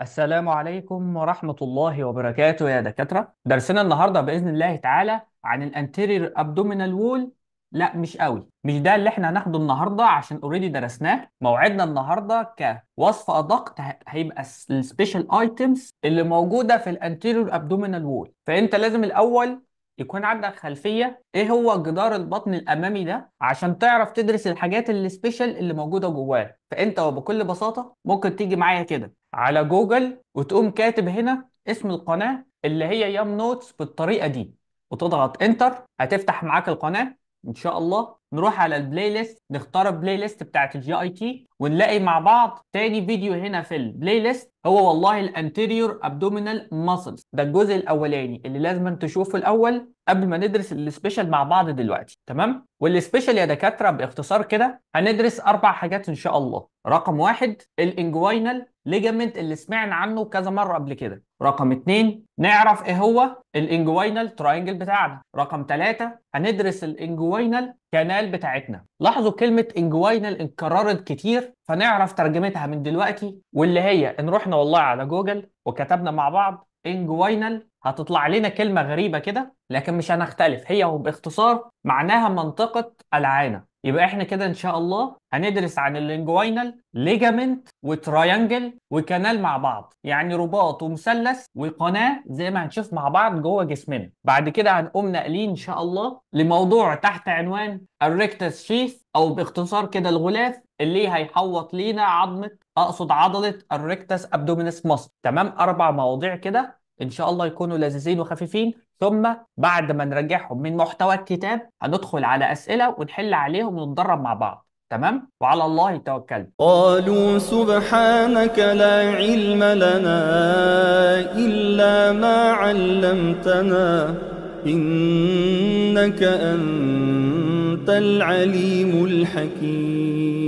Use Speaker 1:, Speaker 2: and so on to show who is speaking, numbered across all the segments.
Speaker 1: السلام عليكم ورحمة الله وبركاته يا دكاترة درسنا النهاردة بإذن الله تعالى عن الانتيرير ابدومينال وول لا مش قوي مش ده اللي احنا هناخده النهاردة عشان اوريدي درسناه موعدنا النهاردة كوصف أدق هيبقى السبيشال ايتمز اللي موجودة في الانتيرير ابدومينال وول فأنت لازم الأول يكون عندك خلفيه ايه هو جدار البطن الامامي ده عشان تعرف تدرس الحاجات السبيشال اللي موجوده جواه فانت وبكل بساطه ممكن تيجي معايا كده على جوجل وتقوم كاتب هنا اسم القناه اللي هي يام نوتس بالطريقه دي وتضغط انتر هتفتح معاك القناه ان شاء الله نروح على البلاي ليست نختار البلاي ليست بتاعت الجي اي تي ونلاقي مع بعض تاني فيديو هنا في البلاي ليست هو والله الانتيريور ابدومينال ماسلز ده الجزء الاولاني اللي لازم تشوفه الاول قبل ما ندرس السبيشال مع بعض دلوقتي تمام والسبيشال يا دكاتره باختصار كده هندرس اربع حاجات ان شاء الله رقم واحد الانجوينال ليجامنت اللي سمعنا عنه كذا مره قبل كده رقم اتنين نعرف ايه هو الانجوينال تراينجل بتاعنا رقم ثلاثة هندرس الانجوينال كانال بتاعتنا لاحظوا كلمة انجوينال اتكررت كتير فنعرف ترجمتها من دلوقتي واللي هي ان رحنا والله على جوجل وكتبنا مع بعض انجوينال هتطلع لنا كلمة غريبة كده لكن مش هنختلف هي وباختصار معناها منطقة العانة يبقى احنا كده ان شاء الله هندرس عن اللينجواينال ليجامنت وتريانجل وكانال مع بعض يعني رباط ومثلث وقناه زي ما هنشوف مع بعض جوه جسمنا بعد كده هنقوم ناقلين ان شاء الله لموضوع تحت عنوان الريكتس شيث او باختصار كده الغلاف اللي هيحوط لينا عظمه اقصد عضله الريكتس ابدومينس مصر تمام اربع مواضيع كده ان شاء الله يكونوا لذيذين وخفيفين ثم بعد ما نراجعهم من محتوى الكتاب هندخل على أسئلة ونحل عليهم ونتدرب مع بعض تمام وعلى الله توكلت قالوا سبحانك لا علم لنا إلا ما علمتنا إنك أنت العليم الحكيم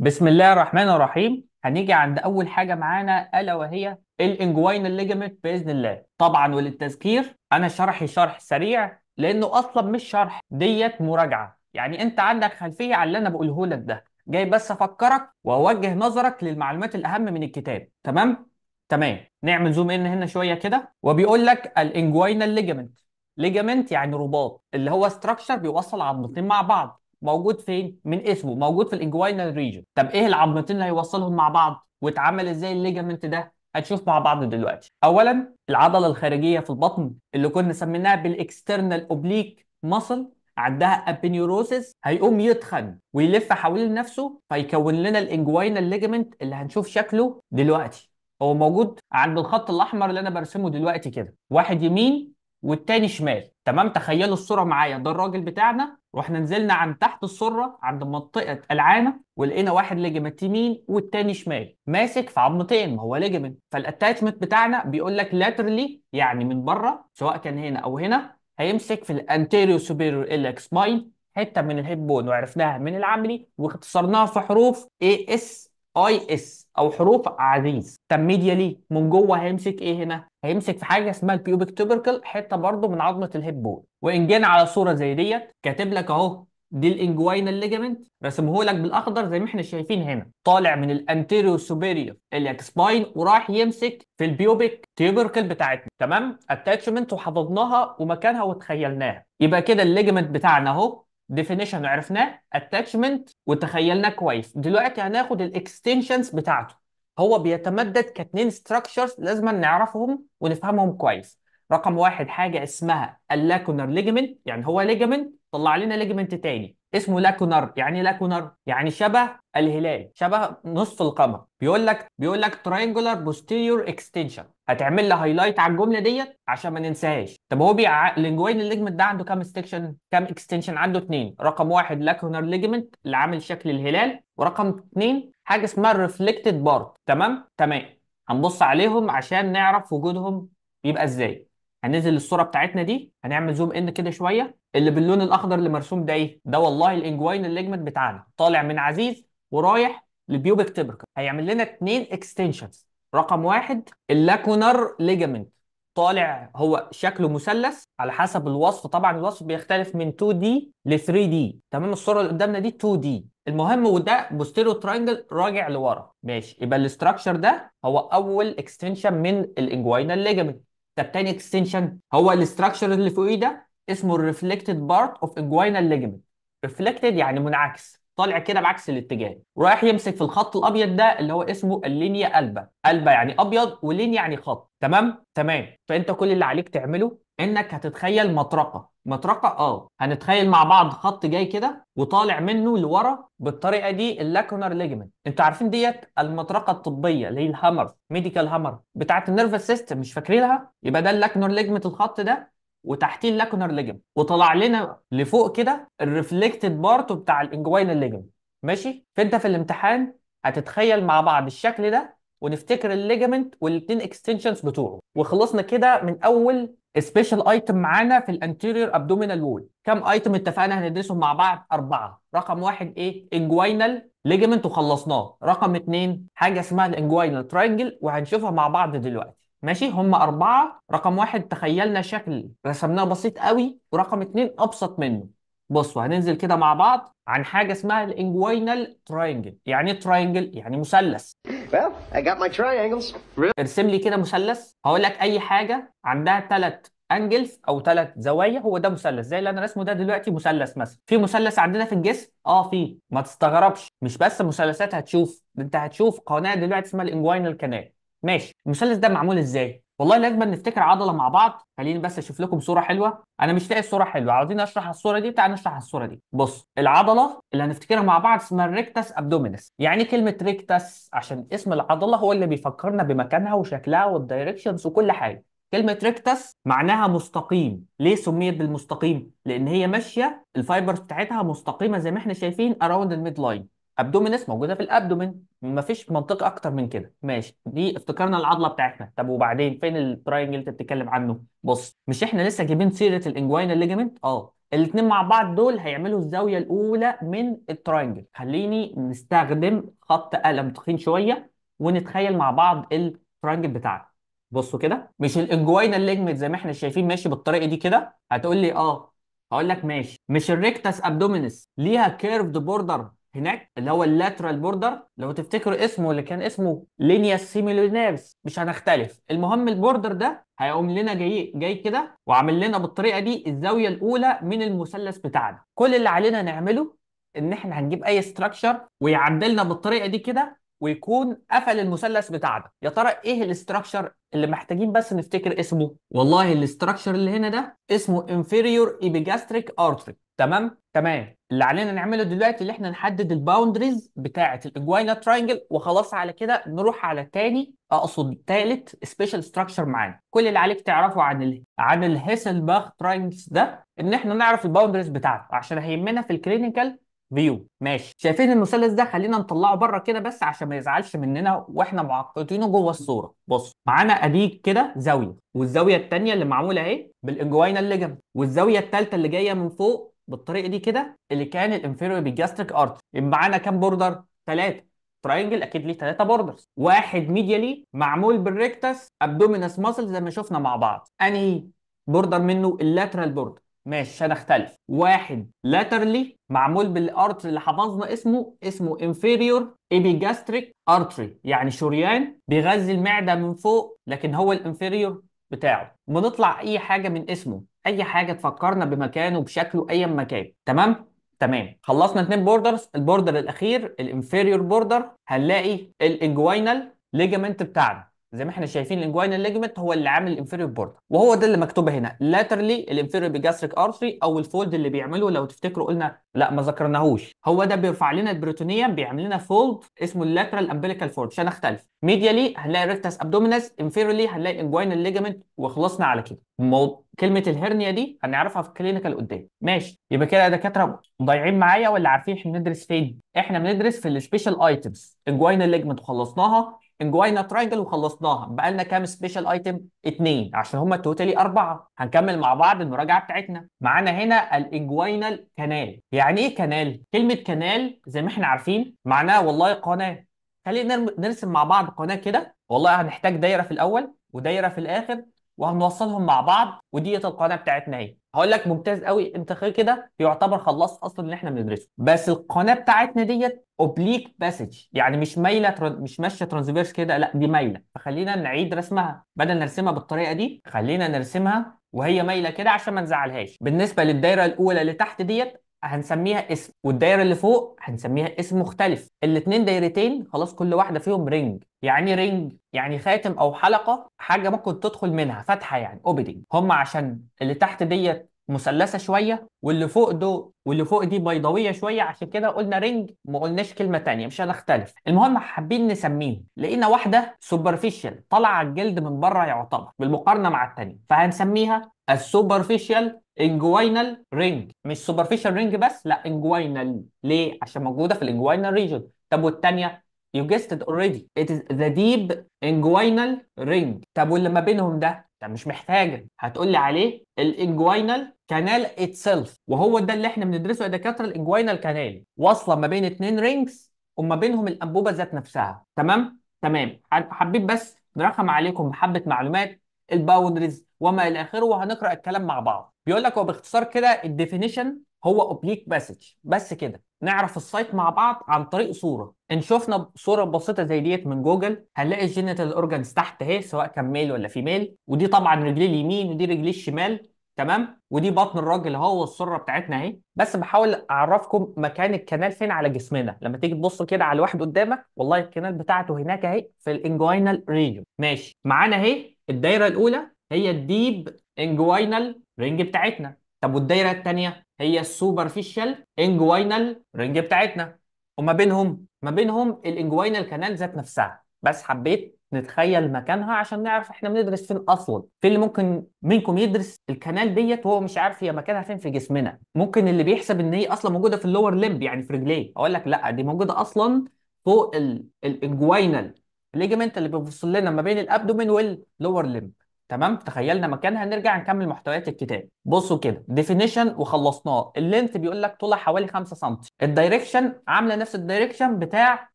Speaker 1: بسم الله الرحمن الرحيم هنيجي عند اول حاجه معانا الا وهي الانجواينال ليجمنت باذن الله طبعا وللتذكير انا شرحي شرح سريع لانه اصلا مش شرح ديت مراجعه يعني انت عندك خلفيه على اللي انا بقوله لك ده جاي بس افكرك واوجه نظرك للمعلومات الاهم من الكتاب تمام تمام نعمل زوم ان هنا شويه كده وبيقول لك الانجوينال ليجامنت ليجمنت يعني رباط اللي هو ستراكشر بيوصل عضلتين مع بعض موجود فين؟ من اسمه موجود في الانجواينال ريجن طب ايه العظمتين اللي هيوصلهم مع بعض؟ واتعمل ازاي الليجامنت ده؟ هتشوف مع بعض دلوقتي. اولا العضله الخارجيه في البطن اللي كنا سميناها بالاكسترنال اوبليك مصل عندها ابينيوروسيس هيقوم يتخن ويلف حوالين نفسه فيكون لنا الانجواينال ليجمنت اللي هنشوف شكله دلوقتي هو موجود عند الخط الاحمر اللي انا برسمه دلوقتي كده واحد يمين والتاني شمال تمام تخيلوا الصوره معايا ده الراجل بتاعنا رحنا نزلنا عن تحت السره عند منطقه العانه ولقينا واحد ليجمنت يمين والتاني شمال ماسك في عظمتين ما هو ليجمنت فالاتاتشمنت بتاعنا بيقول لك لاترلي يعني من بره سواء كان هنا او هنا هيمسك في الانتيريو سوبيريور الاكس باين حته من الهيب بون وعرفناها من العملي واختصرناها في حروف اي اس اي اس او حروف عزيز طب ميديا ليه من جوه هيمسك ايه هنا هيمسك في حاجه اسمها البيوبيك توبركل حته برضو من عظمه الهيب بون وان جينا على صوره زي ديت كاتب لك اهو دي الانجواينال ليجمنت رسمه لك بالاخضر زي ما احنا شايفين هنا طالع من الانتيريو سوبيريور iliac سباين وراح يمسك في البيوبيك تيبركل بتاعتنا تمام اتاتشمنت وحفظناها ومكانها وتخيلناها يبقى كده الليجامنت بتاعنا اهو ديفينيشن عرفناه اتاتشمنت وتخيلناه كويس دلوقتي هناخد الاكستنشنز بتاعته هو بيتمدد كاتنين ستراكشرز لازم نعرفهم ونفهمهم كويس رقم واحد حاجه اسمها اللاكونر ليجمنت يعني هو ليجمنت طلع لنا ليجمنت تاني اسمه لاكونر يعني لاكونر يعني شبه الهلال شبه نص القمر بيقول لك بيقول لك ترينجولار بوستيريور اكستنشن هتعمل لي هايلايت على الجمله ديت عشان ما ننساهاش طب هو بيع لينجوين الليجمنت ده عنده كام استكشن كام اكستنشن عنده اثنين رقم واحد لاكونر ليجمنت اللي عامل شكل الهلال ورقم اثنين حاجه اسمها الريفلكتد بارت تمام تمام هنبص عليهم عشان نعرف وجودهم بيبقى ازاي هننزل الصوره بتاعتنا دي هنعمل زوم ان كده شويه اللي باللون الاخضر اللي مرسوم ده ايه ده والله الانجوين الليجمنت بتاعنا طالع من عزيز ورايح للبيوبك تبركل هيعمل لنا اثنين اكستنشنز رقم واحد اللاكونر ليجامنت طالع هو شكله مثلث على حسب الوصف طبعا الوصف بيختلف من 2 دي ل 3 دي تمام الصوره اللي قدامنا دي 2 دي المهم وده بوستيرو ترينجل راجع لورا ماشي يبقى الاستراكشر ده هو اول اكستنشن من الانجوينا ليجامنت طب تاني اكستنشن هو الاستراكشر اللي فوقيه ده اسمه الريفلكتد بارت اوف انجوينا ليجامنت ريفلكتد يعني منعكس طالع كده بعكس الاتجاه ورايح يمسك في الخط الابيض ده اللي هو اسمه اللينيا البا البا يعني ابيض ولين يعني خط تمام تمام فانت كل اللي عليك تعمله انك هتتخيل مطرقه مطرقه اه هنتخيل مع بعض خط جاي كده وطالع منه لورا بالطريقه دي اللاكونر ليجمنت انتوا عارفين ديت المطرقه الطبيه اللي هي الهامر ميديكال هامر بتاعه النيرفس سيستم مش فاكرينها يبقى ده اللاكونر ليجمنت الخط ده وتحتيه اللاكونر ليجم وطلع لنا لفوق كده الريفلكتد بارت بتاع الانجواينال ليجم ماشي فانت في الامتحان هتتخيل مع بعض الشكل ده ونفتكر الليجمنت والاثنين اكستنشنز بتوعه وخلصنا كده من اول سبيشال ايتم معانا في الانتيريور ابدومينال وول كم ايتم اتفقنا هندرسهم مع بعض اربعه رقم واحد ايه انجوينال ليجمنت وخلصناه رقم اثنين حاجه اسمها الانجوينال تراينجل وهنشوفها مع بعض دلوقتي ماشي هم أربعة رقم واحد تخيلنا شكل رسمناه بسيط قوي ورقم اتنين أبسط منه بصوا هننزل كده مع بعض عن حاجة اسمها الانجوينال تراينجل يعني ايه تراينجل؟ يعني مثلث well, I got my triangles. Really? ارسم لي كده مثلث هقول لك أي حاجة عندها تلات انجلز او ثلاث زوايا هو ده مثلث زي اللي انا رسمه ده دلوقتي مثلث مثلا في مثلث عندنا في الجسم اه في ما تستغربش مش بس مثلثات هتشوف انت هتشوف قناه دلوقتي اسمها الانجوينال كانال ماشي المثلث ده معمول ازاي والله لازم نفتكر عضله مع بعض خليني بس اشوف لكم صوره حلوه انا مش لاقي الصوره حلوه عاوزين اشرح الصوره دي تعال نشرح الصوره دي بص العضله اللي هنفتكرها مع بعض اسمها الريكتاس ابدومينس يعني كلمه ريكتس عشان اسم العضله هو اللي بيفكرنا بمكانها وشكلها والدايركشنز وكل حاجه كلمة ريكتس معناها مستقيم، ليه سميت بالمستقيم؟ لأن هي ماشية الفايبرز بتاعتها مستقيمة زي ما احنا شايفين اراوند الميد لاين، ابدومينس موجوده في الابدومين مفيش منطق اكتر من كده ماشي دي افتكرنا العضله بتاعتنا طب وبعدين فين التراينجل اللي انت بتتكلم عنه بص مش احنا لسه جايبين سيره الانجوينا ليجمنت اه الاثنين مع بعض دول هيعملوا الزاويه الاولى من التراينجل خليني نستخدم خط قلم تخين شويه ونتخيل مع بعض التراينجل بتاعنا بصوا كده مش الانجوينا ليجمنت زي ما احنا شايفين ماشي بالطريقه دي كده هتقول لي اه هقول لك ماشي مش الريكتس ابدومينس ليها كيرفد بوردر هناك اللي هو اللاترال بوردر لو تفتكر اسمه اللي كان اسمه لينيا سيميلونيرز مش هنختلف المهم البوردر ده هيقوم لنا جاي جاي كده وعامل لنا بالطريقه دي الزاويه الاولى من المثلث بتاعنا كل اللي علينا نعمله ان احنا هنجيب اي ستراكشر ويعدلنا بالطريقه دي كده ويكون قفل المثلث بتاعنا يا ترى ايه الاستراكشر اللي محتاجين بس نفتكر اسمه والله الاستراكشر اللي هنا ده اسمه inferior epigastric artery تمام تمام اللي علينا نعمله دلوقتي اللي احنا نحدد الباوندريز بتاعه الاجوينا ترينجل وخلاص على كده نروح على تاني اقصد تالت سبيشال ستراكشر معانا كل اللي عليك تعرفه عن ال عن الهيسلباخ ترينجلز ده ان احنا نعرف الباوندريز بتاعته عشان هيهمنا في الكلينيكال فيو ماشي شايفين المثلث ده خلينا نطلعه بره كده بس عشان ما يزعلش مننا واحنا معقدينه جوه الصوره بص معانا اديك كده زاويه والزاويه الثانيه اللي معموله اهي بالانجوينا ليجم والزاويه الثالثه اللي جايه من فوق بالطريقه دي كده اللي كان الانفيريور بالجاستريك ارت معانا كام بوردر ثلاثه تراينجل اكيد ليه ثلاثه بوردرز واحد ميديالي معمول بالريكتس ابدومينس ماسل زي ما شفنا مع بعض انهي بوردر منه اللاترال بوردر ماشي هنختلف واحد laterally معمول بالارت اللي حفظنا اسمه اسمه inferior epigastric artery يعني شريان بيغذي المعده من فوق لكن هو الانفيريور بتاعه نطلع اي حاجه من اسمه اي حاجه تفكرنا بمكانه بشكله اي مكان تمام تمام خلصنا اثنين بوردرز البوردر الاخير الانفيريور بوردر هنلاقي الانجوينال ليجامنت بتاعنا زي ما احنا شايفين الانجوينال ليجمنت هو اللي عامل الانفيريور بورد وهو ده اللي مكتوب هنا لاترلي الانفيريور بيجاستريك ارتري او الفولد اللي بيعمله لو تفتكروا قلنا لا ما ذكرناهوش هو ده بيرفع لنا البروتونيه بيعمل لنا فولد اسمه اللاترال امبيليكال فولد عشان اختلف ميديالي هنلاقي ريكتاس ابدومينس انفيريورلي هنلاقي الانجوينال ليجمنت وخلصنا على كده مو... كلمه الهرنيا دي هنعرفها في الكلينيكال قدام ماشي يبقى كده يا دكاتره ضايعين معايا ولا عارفين احنا بندرس فين احنا بندرس في السبيشال ايتمز انجوينال ليجمنت خلصناها انجوينا تراينجل وخلصناها بقى لنا كام سبيشال ايتم اتنين عشان هما توتالي اربعه هنكمل مع بعض المراجعه بتاعتنا معانا هنا الانجوينال كانال يعني ايه كانال كلمه كانال زي ما احنا عارفين معناها والله قناه خلينا نرسم مع بعض قناه كده والله هنحتاج دايره في الاول ودايره في الاخر وهنوصلهم مع بعض وديت القناه بتاعتنا اهي هقول لك ممتاز قوي انت خير كده يعتبر خلصت اصلا اللي احنا بندرسه بس القناه بتاعتنا ديت اوبليك باسج يعني مش مايله تر... مش ماشيه ترانزفيرس كده لا دي مايله فخلينا نعيد رسمها بدل نرسمها بالطريقه دي خلينا نرسمها وهي مايله كده عشان ما نزعلهاش بالنسبه للدايره الاولى اللي تحت ديت هنسميها اسم والدايره اللي فوق هنسميها اسم مختلف الاثنين دايرتين خلاص كل واحده فيهم رينج يعني رينج يعني خاتم او حلقه حاجه ممكن تدخل منها فتحه يعني اوبننج هم عشان اللي تحت ديت مثلثه شويه واللي فوق دول واللي فوق دي بيضاويه شويه عشان كده قلنا رينج ما قلناش كلمه ثانيه مش هنختلف المهم حابين نسميه لقينا واحده سوبرفيشال طالعه على الجلد من بره يعتبر بالمقارنه مع الثانيه فهنسميها السوبرفيشال انجوينال رينج مش سوبرفيشال رينج بس لا انجوينال ليه عشان موجوده في الانجوينال ريجن طب والثانيه You guessed it already. It is the deep inguinal ring. طب واللي ما بينهم ده؟ ده مش محتاجة. هتقول لي عليه الانجوينال كانال itself وهو ده اللي احنا بندرسه يا دكاترة الانجوينال كانال. واصلة ما بين اتنين رينجز وما بينهم الأنبوبة ذات نفسها. تمام؟ تمام. حبيت بس نرخم عليكم حبة معلومات الباوندريز وما إلى آخره وهنقرأ الكلام مع بعض. بيقول لك هو باختصار كده الديفينيشن هو اوبليك مسج بس كده نعرف السايت مع بعض عن طريق صوره ان شفنا صوره بسيطه زي ديت من جوجل هنلاقي الجينيتال اورجانز تحت اهي سواء كان ميل ولا فيميل ودي طبعا رجليه اليمين ودي رجليه الشمال تمام ودي بطن الراجل اهو والصرة بتاعتنا اهي بس بحاول اعرفكم مكان الكنال فين على جسمنا لما تيجي تبص كده على الواحد قدامك والله الكنال بتاعته هناك اهي في الانجوينال ريجن ماشي معانا اهي الدايره الاولى هي الديب انجوينال رينج بتاعتنا طب والدايره الثانيه هي السوبرفيشال انجواينال رينج بتاعتنا وما بينهم ما بينهم الانجواينال كانال ذات نفسها بس حبيت نتخيل مكانها عشان نعرف احنا بندرس فين اصلا في اللي ممكن منكم يدرس الكنال ديت وهو مش عارف هي مكانها فين في جسمنا ممكن اللي بيحسب ان هي اصلا موجوده في اللور ليمب يعني في رجليه اقول لك لا دي موجوده اصلا فوق الانجواينال الليجمنت اللي بيفصل لنا ما بين الابدومين واللور ليمب تمام تخيلنا مكانها نرجع نكمل محتويات الكتاب بصوا كده ديفينيشن وخلصناه اللينث بيقول لك طولها حوالي 5 سم الدايركشن عامله نفس الدايركشن بتاع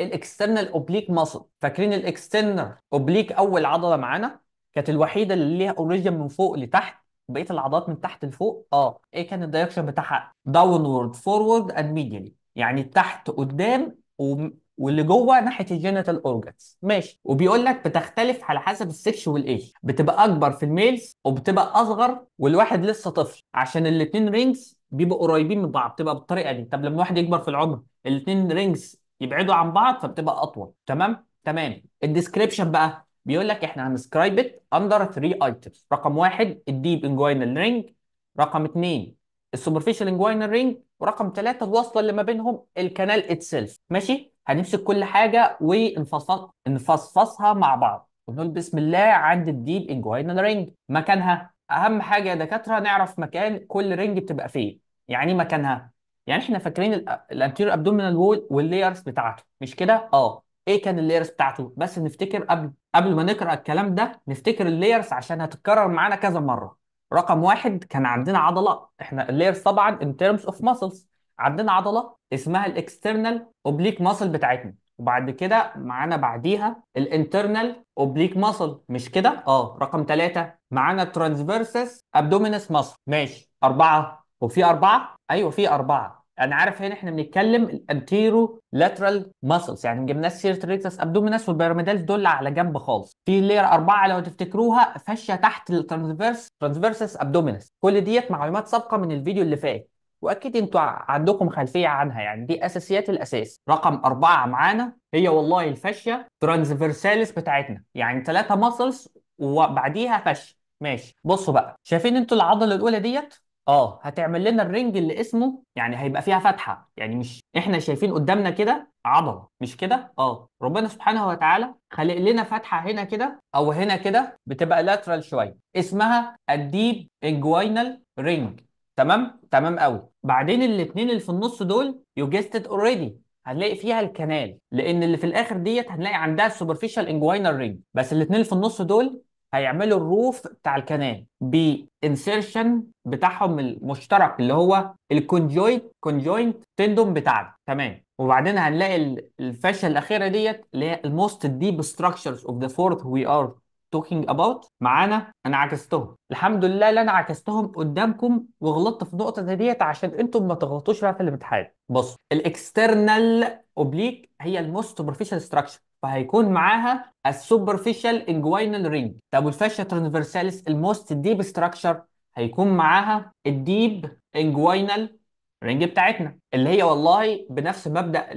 Speaker 1: الاكسترنال اوبليك ماسل فاكرين الاكسترنال اوبليك اول عضله معانا كانت الوحيده اللي ليها اوريجن من فوق لتحت بقيه العضلات من تحت لفوق اه ايه كان الدايركشن بتاعها داون وورد فورورد اند ميديالي يعني تحت قدام و... واللي جوه ناحيه الجينيتال اورجنز ماشي وبيقول لك بتختلف على حسب السكش والايج بتبقى اكبر في الميلز وبتبقى اصغر والواحد لسه طفل عشان الاثنين رينجز بيبقوا قريبين من بعض بتبقى بالطريقه دي طب لما واحد يكبر في العمر الاثنين رينجز يبعدوا عن بعض فبتبقى اطول تمام تمام الديسكريبشن بقى بيقول لك احنا هنسكرايب ات اندر 3 ايتمز رقم واحد الديب انجوينال رينج رقم اثنين السوبرفيشال انجوينال رينج ورقم ثلاثه الوصله اللي ما بينهم الكنال اتسيلف ماشي هنمسك كل حاجه ونفصفصها مع بعض ونقول بسم الله عند الديب انجوينال رينج مكانها اهم حاجه يا دكاتره نعرف مكان كل رينج بتبقى فين يعني ايه مكانها يعني احنا فاكرين الانتيريور ابدومينال وول واللايرز بتاعته مش كده اه ايه كان اللايرز بتاعته بس نفتكر قبل قبل ما نقرا الكلام ده نفتكر اللايرز عشان هتتكرر معانا كذا مره رقم واحد كان عندنا عضلات احنا اللايرز طبعا ان ترمز اوف ماسلز عندنا عضله اسمها الاكسترنال اوبليك ماسل بتاعتنا وبعد كده معانا بعديها الانترنال اوبليك ماسل مش كده اه رقم ثلاثة معانا ترانسفيرسس ابدومينس ماسل ماشي أربعة وفي أربعة ايوه في أربعة انا عارف هنا احنا بنتكلم الانتيرو لاترال ماسلز يعني ما جبناش سيره ابدومينس والبيراميدالز دول على جنب خالص في لير اربعه لو تفتكروها فاشيه تحت الترانسفيرس ترانسفيرسس ابدومينس كل ديت معلومات سابقه من الفيديو اللي فات واكيد انتوا عندكم خلفيه عنها يعني دي اساسيات الاساس رقم أربعة معانا هي والله الفاشيه ترانزفيرساليس بتاعتنا يعني ثلاثه ماسلز وبعديها فش ماشي بصوا بقى شايفين انتوا العضله الاولى ديت اه هتعمل لنا الرنج اللي اسمه يعني هيبقى فيها فتحه يعني مش احنا شايفين قدامنا كده عضله مش كده اه ربنا سبحانه وتعالى خلق لنا فتحه هنا كده او هنا كده بتبقى لاترال شويه اسمها الديب انجوينال رينج تمام تمام قوي بعدين الاثنين اللي في النص دول يوجستد اوريدي هنلاقي فيها الكنال لان اللي في الاخر ديت هنلاقي عندها السوبرفيشال انجوينال رينج بس الاثنين اللي في النص دول هيعملوا الروف بتاع الكنال بانسيرشن بتاعهم المشترك اللي هو الكونجوينت كونجوينت تندوم بتاعنا تمام وبعدين هنلاقي الفاشيه الاخيره ديت اللي هي الموست ديب ستراكشرز اوف ذا فورث وي ار توكينج اباوت معانا انا عكستهم الحمد لله اللي انا عكستهم قدامكم وغلطت في نقطه زي ديت عشان انتم ما تغلطوش بقى في الامتحان بصوا الاكسترنال اوبليك هي الموست سوبرفيشال ستراكشر فهيكون معاها السوبرفيشال انجوينال رينج طب والفاشيا ترانفرساليس الموست ديب ستراكشر هيكون معاها الديب انجوينال رينج بتاعتنا اللي هي والله بنفس مبدا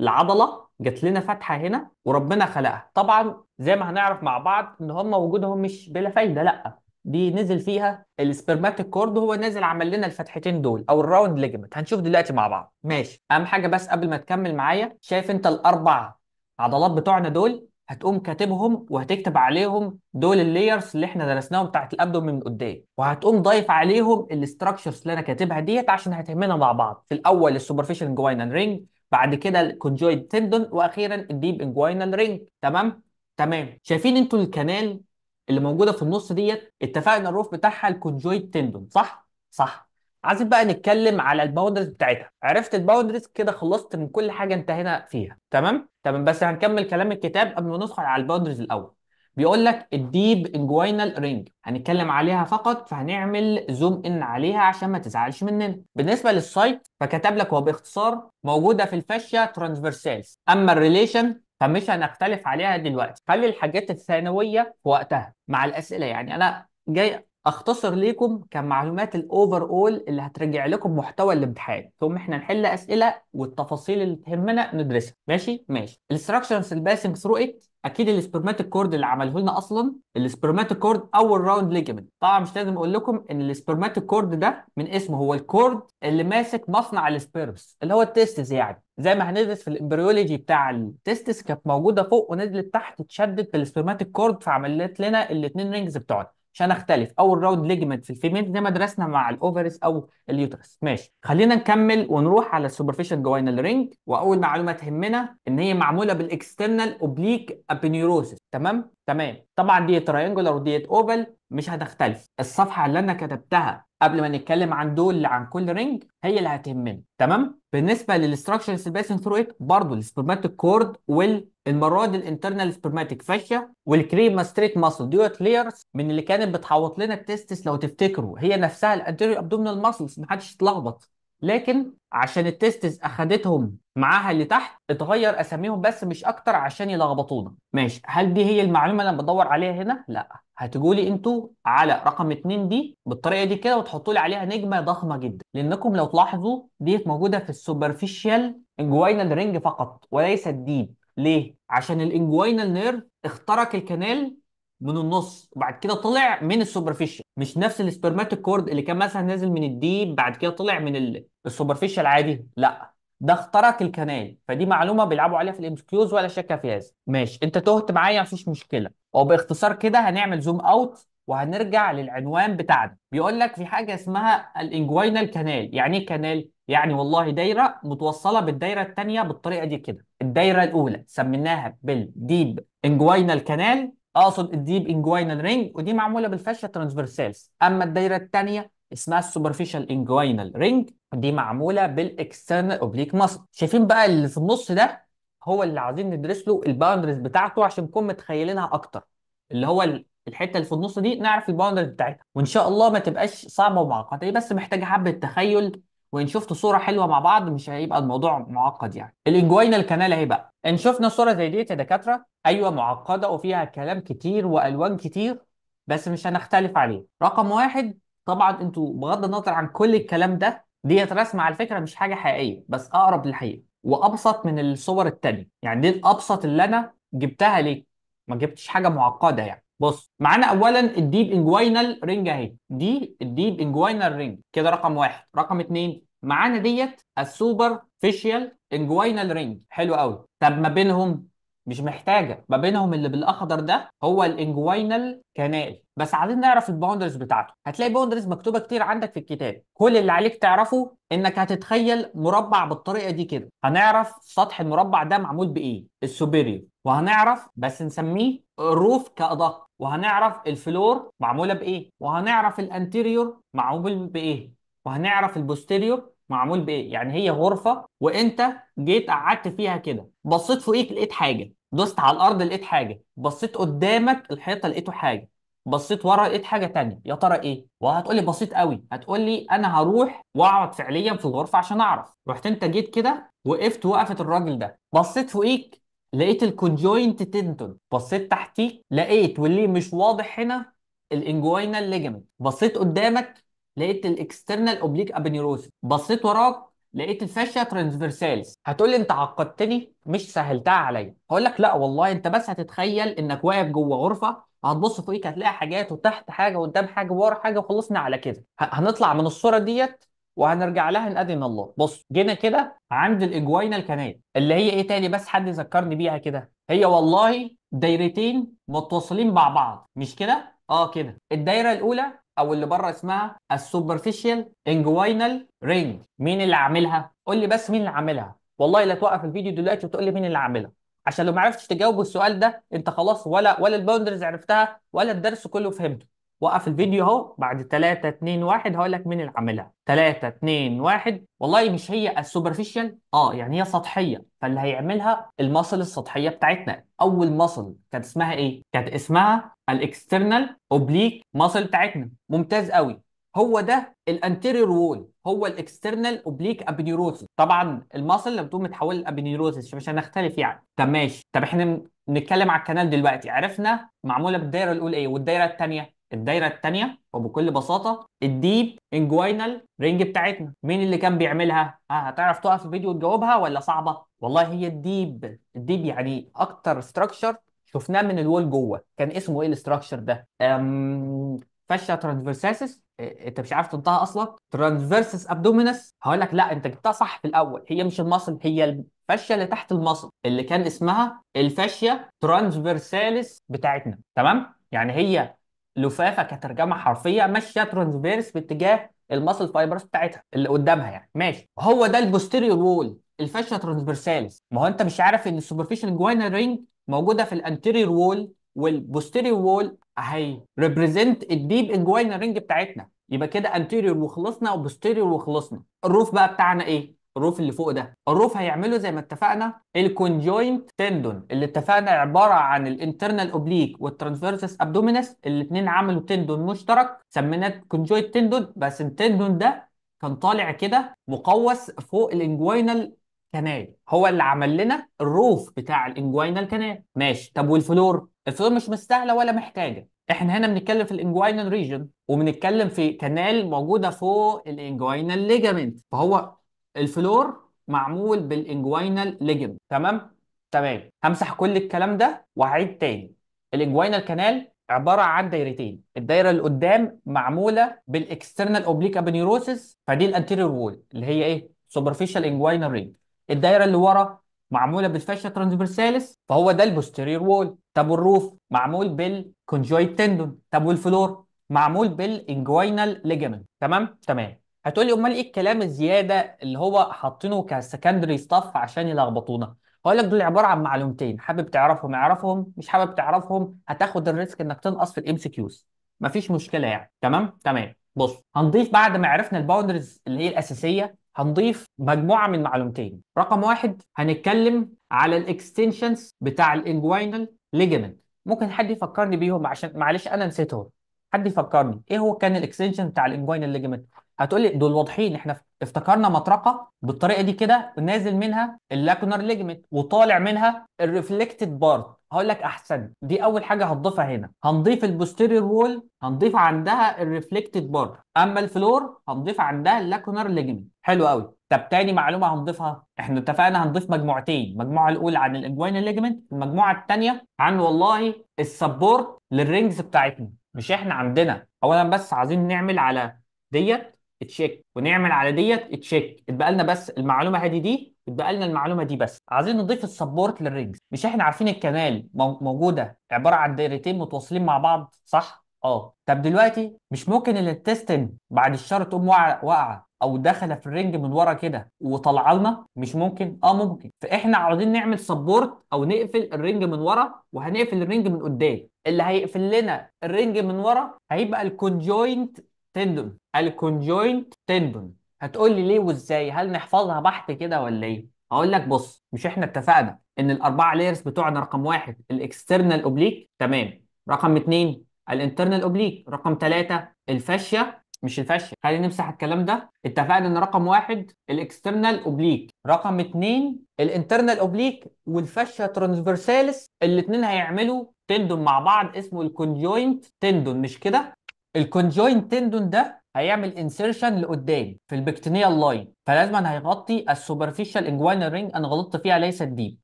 Speaker 1: العضله جات لنا فتحه هنا وربنا خلقها طبعا زي ما هنعرف مع بعض ان هم وجودهم مش بلا فايده لا دي نزل فيها السبرماتيك كورد وهو نازل عمل لنا الفتحتين دول او الراوند ليجمنت هنشوف دلوقتي مع بعض ماشي اهم حاجه بس قبل ما تكمل معايا شايف انت الاربع عضلات بتوعنا دول هتقوم كاتبهم وهتكتب عليهم دول اللايرز اللي احنا درسناهم بتاعت الابدومين من قدام وهتقوم ضايف عليهم الاستراكشرز اللي انا كاتبها ديت عشان هتهمنا مع بعض في الاول السوبرفيشال انجوينال رينج بعد كده الكونجويد تندون واخيرا الديب انجوينال رينج تمام تمام شايفين انتوا الكنال اللي موجوده في النص ديت اتفقنا الروف بتاعها الكونجويت تندون صح صح عايزين بقى نتكلم على الباوندرز بتاعتها عرفت الباوندرز كده خلصت من كل حاجه انتهينا فيها تمام تمام بس هنكمل كلام الكتاب قبل ما ندخل على الباوندرز الاول بيقول لك الديب انجوينال رينج هنتكلم عليها فقط فهنعمل زوم ان عليها عشان ما تزعلش مننا بالنسبه للسايت فكتب لك هو باختصار موجوده في الفاشيا ترانسفيرسالز اما الريليشن فمش هنختلف عليها دلوقتي خلي الحاجات الثانويه في وقتها مع الاسئله يعني انا جاي اختصر ليكم كمعلومات الاوفر اول اللي هترجع لكم محتوى الامتحان ثم احنا نحل اسئله والتفاصيل اللي تهمنا ندرسها ماشي ماشي الاستراكشرز الباسنج ثرو ات اكيد السبرماتيك كورد اللي عمله لنا اصلا السبرماتيك كورد اول راوند ليجمنت طبعا مش لازم اقول لكم ان السبرماتيك كورد ده من اسمه هو الكورد اللي ماسك مصنع السبيرمز اللي هو التستس يعني زي ما هندرس في الامبريولوجي بتاع التستس كانت موجوده فوق ونزلت تحت اتشدت بالسبرماتيك كورد فعملت لنا الاثنين رينجز بتوعنا عشان اختلف اول الراوند ليجمنت في الفيميل زي ما درسنا مع الاوفرس او اليوترس ماشي خلينا نكمل ونروح على السوبرفيشال جواينال رينج واول معلومه تهمنا ان هي معموله بالاكسترنال اوبليك ابينيوروسس تمام تمام طبعا دي تراينجولار ودي اوفال مش هتختلف الصفحه اللي انا كتبتها قبل ما نتكلم عن دول عن كل رينج هي اللي هتهمنا تمام بالنسبه للستراكشرز الباسنج ثرو ات برضه السبرماتيك كورد والمره دي الانترنال سبرماتيك فاشيا والكريما ستريت ماسل ديوت ليرز من اللي كانت بتحوط لنا التستس لو تفتكروا هي نفسها الانتيريو ابدومينال ماسلز محدش يتلخبط لكن عشان التستس اخدتهم معاها اللي تحت اتغير اساميهم بس مش اكتر عشان يلخبطونا ماشي هل دي هي المعلومه اللي انا بدور عليها هنا لا هتجوا لي انتوا على رقم 2 دي بالطريقه دي كده وتحطوا لي عليها نجمه ضخمه جدا لانكم لو تلاحظوا ديت موجوده في السوبرفيشال انجوينال رينج فقط وليس الديب ليه عشان الانجوينال نيرف اخترق الكنال من النص وبعد كده طلع من السوبرفيشال مش نفس السبرماتيك كورد اللي كان مثلا نازل من الديب بعد كده طلع من السوبرفيشال عادي لا ده اخترق الكنال فدي معلومه بيلعبوا عليها في الام كيوز ولا شك في هذا ماشي انت تهت معايا مفيش مشكله وباختصار كده هنعمل زوم اوت وهنرجع للعنوان بتاعنا بيقول لك في حاجه اسمها الانجوينال كانال يعني ايه كانال يعني والله دايره متوصله بالدايره الثانيه بالطريقه دي كده الدايره الاولى سميناها بالديب انجوينال كانال اقصد الديب انجوينال رينج ودي معموله بالفاشيا ترانسفيرسالز اما الدايره الثانيه اسمها السوبرفيشال انجوينال رينج دي معموله بالاكسترنال اوبليك ماسل شايفين بقى اللي في النص ده هو اللي عايزين ندرس له الباوندرز بتاعته عشان نكون متخيلينها اكتر اللي هو الحته اللي في النص دي نعرف الباوندرز بتاعتها وان شاء الله ما تبقاش صعبه ومعقده هي بس محتاجه حبه تخيل وان شفتوا صوره حلوه مع بعض مش هيبقى الموضوع معقد يعني الانجوينال كانال اهي بقى ان شفنا صوره زي ديت يا دكاتره ايوه معقده وفيها كلام كتير والوان كتير بس مش هنختلف عليه رقم واحد طبعا انتوا بغض النظر عن كل الكلام ده ديت رسمه على فكره مش حاجه حقيقيه بس اقرب للحقيقه وابسط من الصور التانية يعني دي الابسط اللي انا جبتها ليه ما جبتش حاجه معقده يعني بص معانا اولا الديب انجوينال رينج اهي دي الديب انجوينال رينج كده رقم واحد رقم اتنين معانا ديت السوبر فيشيال انجوينال رينج حلو قوي طب ما بينهم مش محتاجه ما بينهم اللي بالاخضر ده هو الانجوينال كانال بس عايزين نعرف الباوندرز بتاعته هتلاقي باوندرز مكتوبه كتير عندك في الكتاب كل اللي عليك تعرفه انك هتتخيل مربع بالطريقه دي كده هنعرف سطح المربع ده معمول بايه السوبيريور وهنعرف بس نسميه الروف كادق وهنعرف الفلور معموله بايه وهنعرف الانتيريور معمول بايه وهنعرف البوستيريور معمول بايه يعني هي غرفه وانت جيت قعدت فيها كده بصيت فوقيك لقيت حاجه دوست على الارض لقيت حاجه بصيت قدامك الحيطه لقيته حاجه بصيت ورا لقيت حاجه تانية يا ترى ايه وهتقولي بسيط قوي هتقولي انا هروح واقعد فعليا في الغرفه عشان اعرف رحت انت جيت كده وقفت وقفت الراجل ده بصيت فوقيك لقيت الكونجوينت تنتون بصيت تحتيك لقيت واللي مش واضح هنا الانجوينال ليجمنت بصيت قدامك لقيت الاكسترنال اوبليك ابنيروس بصيت وراك لقيت الفاشيه ترانسفيرسالز هتقول لي انت عقدتني مش سهلتها عليا هقول لك لا والله انت بس هتتخيل انك واقف جوه غرفه هتبص فوقيك هتلاقي حاجات وتحت حاجه وقدام حاجه وورا حاجه وخلصنا على كده هنطلع من الصوره ديت وهنرجع لها اذن الله بص جينا كده عند الاجوينا الكنات اللي هي ايه تاني بس حد يذكرني بيها كده هي والله دايرتين متصلين مع بعض مش كده اه كده الدايره الاولى او اللي بره اسمها السوبرفيشال انجوينال رينج مين اللي عاملها قول لي بس مين اللي عاملها والله لا توقف الفيديو دلوقتي وتقول لي مين اللي عاملها عشان لو ما عرفتش تجاوب السؤال ده انت خلاص ولا ولا الباوندرز عرفتها ولا الدرس كله فهمته وقف الفيديو اهو بعد 3 2 1 هقول لك مين اللي عاملها 3 2 1 والله مش هي السوبرفيشال اه يعني هي سطحيه فاللي هيعملها المصل السطحيه بتاعتنا اول مصل كانت اسمها ايه كانت اسمها الاكسترنال اوبليك مصل بتاعتنا ممتاز قوي هو ده الانتيرير وول هو الاكسترنال اوبليك ابنيوروسيس طبعا المصل لما تقوم متحول لابنيوروسيس مش هنختلف يعني طب ماشي طب احنا نتكلم على الكنال دلوقتي عرفنا معموله بالدايره الاولى ايه والدايره الثانيه الدايره الثانيه وبكل بساطه الديب انجوينال رينج بتاعتنا مين اللي كان بيعملها ها آه، هتعرف تقف في فيديو تجاوبها ولا صعبه والله هي الديب الديب يعني اكتر ستراكشر شفناه من الوول جوه كان اسمه ايه الاستراكشر ده أم... فاشيا ترانسفيرساسس انت مش عارف تنطقها اصلا ترانسفيرسس ابدومينس هقول لك لا انت جبتها صح في الاول هي مش المصل هي الفاشيه اللي تحت المصل اللي كان اسمها الفاشيا ترانسفيرساليس بتاعتنا تمام يعني هي لفافه كترجمه حرفيه ماشيه ترانسفيرس باتجاه الماسل فايبرز بتاعتها اللي قدامها يعني ماشي هو ده البوستيريور وول الفاشيا ترانسفيرساليس ما هو انت مش عارف ان السوبرفيشال جوانا رينج موجوده في الانتيريور وول والبوستيريور وول اهي ريبريزنت الديب انجواينا رينج بتاعتنا يبقى كده انتيريور وخلصنا وبوستيريور وخلصنا الروف بقى بتاعنا ايه الروف اللي فوق ده الروف هيعمله زي ما اتفقنا الكونجوينت تندون اللي اتفقنا عباره عن الانترنال اوبليك والترانسفيرسس ابدومينس الاثنين عملوا تندون مشترك سميناه كونجوينت تندون بس التندون ده كان طالع كده مقوس فوق الانجوينال كناي هو اللي عمل لنا الروف بتاع الانجوينال كناي ماشي طب والفلور الفلور مش مستاهله ولا محتاجه احنا هنا بنتكلم في الانجوينال ريجن وبنتكلم في كنال موجوده فوق الانجوينال ليجامنت فهو الفلور معمول بالانجوينال ليجن تمام تمام همسح كل الكلام ده وهعيد تاني الانجوينال كانال عباره عن دايرتين الدايره اللي قدام معموله بالاكسترنال اوبليك ابنيروسيس فدي الانتيريور وول اللي هي ايه سوبرفيشال انجوينال رينج الدايره اللي ورا معموله بالفاشيا ترانسفيرسالس فهو ده البوستيريور وول طب والروف معمول بالكونجويت تندون طب والفلور معمول بالانجوينال ليجامنت تمام تمام هتقولي امال ايه الكلام الزياده اللي هو حاطينه كسكندري ستاف عشان يلخبطونا هقول لك دول عباره عن معلومتين حابب تعرفهم اعرفهم مش حابب تعرفهم هتاخد الريسك انك تنقص في الام سي كيوز مفيش مشكله يعني تمام تمام بص هنضيف بعد ما عرفنا الباوندرز اللي هي الاساسيه هنضيف مجموعه من معلومتين رقم واحد هنتكلم على الاكستنشنز بتاع الانجوينال ليجمنت ممكن حد يفكرني بيهم عشان معلش انا نسيتهم حد يفكرني ايه هو كان الاكستنشن بتاع الانجوينال ليجمنت هتقولي دول واضحين احنا افتكرنا مطرقه بالطريقه دي كده نازل منها اللاكونر ليجمنت وطالع منها الريفلكتد بارت هقول لك احسن دي اول حاجه هتضيفها هنا هنضيف البوستيريور وول هنضيف عندها الريفلكتد بار اما الفلور هنضيف عندها اللاكونر ليجمنت حلو قوي طب تاني معلومه هنضيفها احنا اتفقنا هنضيف مجموعتين المجموعه الاولى عن الانجوين ليجمنت المجموعه الثانيه عن والله السبورت للرينجز بتاعتنا مش احنا عندنا اولا بس عايزين نعمل على ديت تشيك ونعمل على ديت تشيك اتبقى لنا بس المعلومه هذه دي اتبقى لنا المعلومه دي بس عايزين نضيف السبورت للرجز مش احنا عارفين الكمال موجوده عباره عن دايرتين متواصلين مع بعض صح اه طب دلوقتي مش ممكن الانتستين بعد الشر تقوم واقعه او داخله في الرنج من ورا كده وطالعه لنا مش ممكن اه ممكن فاحنا عاوزين نعمل سبورت او نقفل الرنج من ورا وهنقفل الرنج من قدام اللي هيقفل لنا الرنج من ورا هيبقى الكونجوينت تندون الكونجوينت تندون هتقول لي ليه وازاي هل نحفظها بحت كده ولا ايه هقول لك بص مش احنا اتفقنا ان الاربعه لايرز بتوعنا رقم واحد الاكسترنال اوبليك تمام رقم اتنين الانترنال اوبليك رقم ثلاثه الفاشيه مش الفاشيه خلينا نمسح الكلام ده اتفقنا ان رقم واحد الاكسترنال اوبليك رقم اتنين الانترنال اوبليك والفاشيه ترانسفيرساليس الاتنين هيعملوا تندون مع بعض اسمه الكونجوينت تندون مش كده الكونجوين تندون ده هيعمل انسيرشن لقدام في البكتينيال لاين فلازم هيغطي السوبرفيشال انجوينال رينج انا غلطت فيها ليست ديب